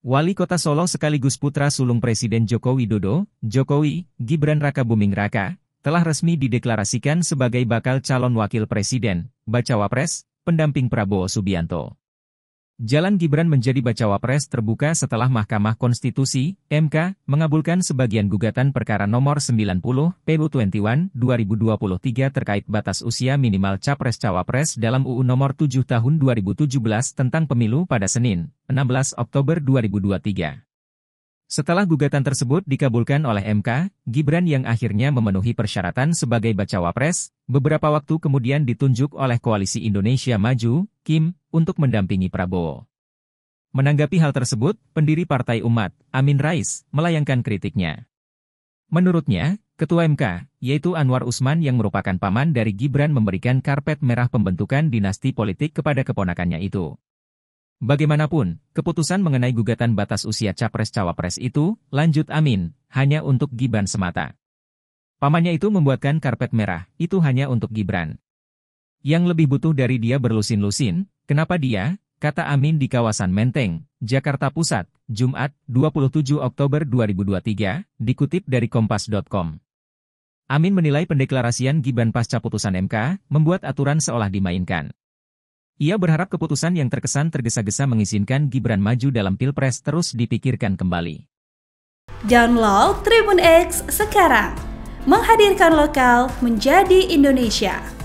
Wali Kota Solo sekaligus putra sulung Presiden Joko Widodo, Jokowi, Gibran Raka Buming Raka, telah resmi dideklarasikan sebagai bakal calon wakil presiden, Bacawa Pres, pendamping Prabowo Subianto. Jalan Gibran menjadi bacawa pres terbuka setelah Mahkamah Konstitusi, MK, mengabulkan sebagian gugatan perkara nomor 90 PU21 2023 terkait batas usia minimal capres-cawapres dalam UU nomor 7 tahun 2017 tentang pemilu pada Senin, 16 Oktober 2023. Setelah gugatan tersebut dikabulkan oleh MK, Gibran yang akhirnya memenuhi persyaratan sebagai bacawa pres, beberapa waktu kemudian ditunjuk oleh Koalisi Indonesia Maju, Kim untuk mendampingi Prabowo. Menanggapi hal tersebut, pendiri Partai Umat, Amin Rais, melayangkan kritiknya. Menurutnya, Ketua MK, yaitu Anwar Usman yang merupakan paman dari Gibran memberikan karpet merah pembentukan dinasti politik kepada keponakannya itu. Bagaimanapun, keputusan mengenai gugatan batas usia capres-cawapres itu, lanjut Amin, hanya untuk Gibran semata. Pamannya itu membuatkan karpet merah, itu hanya untuk Gibran yang lebih butuh dari dia berlusin-lusin, kenapa dia, kata Amin di kawasan Menteng, Jakarta Pusat, Jumat, 27 Oktober 2023, dikutip dari Kompas.com. Amin menilai pendeklarasian Gibran pasca putusan MK, membuat aturan seolah dimainkan. Ia berharap keputusan yang terkesan tergesa-gesa mengizinkan Gibran maju dalam Pilpres terus dipikirkan kembali. Download Tribun X sekarang, menghadirkan lokal menjadi Indonesia.